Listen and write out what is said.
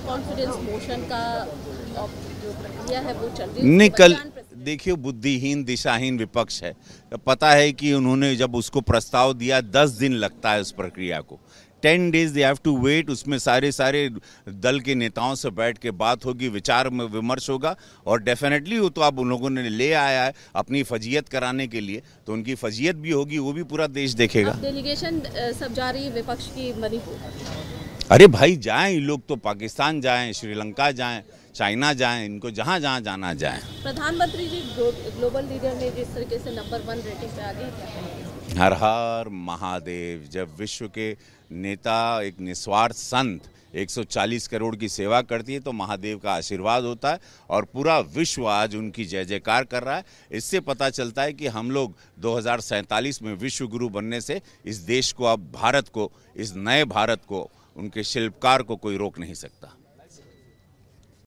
no नहीं कल देखियो बुद्धिहीन दिशाहीन विपक्ष है पता है कि उन्होंने जब उसको प्रस्ताव दिया दस दिन लगता है उस प्रक्रिया को ten days they have to wait उसमें सारे सारे दल के नेताओं से बैठ के बात होगी विचार में विमर्श होगा और डेफिनेटली वो तो आप उन लोगों ने ले आया है अपनी फजीयत कराने के लिए तो उनकी फजीयत भी होगी वो भी पूरा देश देखेगा डेलीगेशन सब जा रही है विपक्ष की मणिपुर अरे भाई जाएं लोग तो पाकिस्तान जाएं श्रीलंका जाएं चाइना जाएं इनको जहाँ जहाँ जाना जाए प्रधानमंत्री जी ग्लोबल लीडर में जिस तरीके से नंबर वन रेटिंग पे आ गई हर हर महादेव जब विश्व के नेता एक निस्वार्थ संत 140 करोड़ की सेवा करती है तो महादेव का आशीर्वाद होता है और पूरा विश्व आज उनकी जय जयकार कर रहा है इससे पता चलता है कि हम लोग दो में विश्व गुरु बनने से इस देश को अब भारत को इस नए भारत को उनके शिल्पकार को कोई रोक नहीं सकता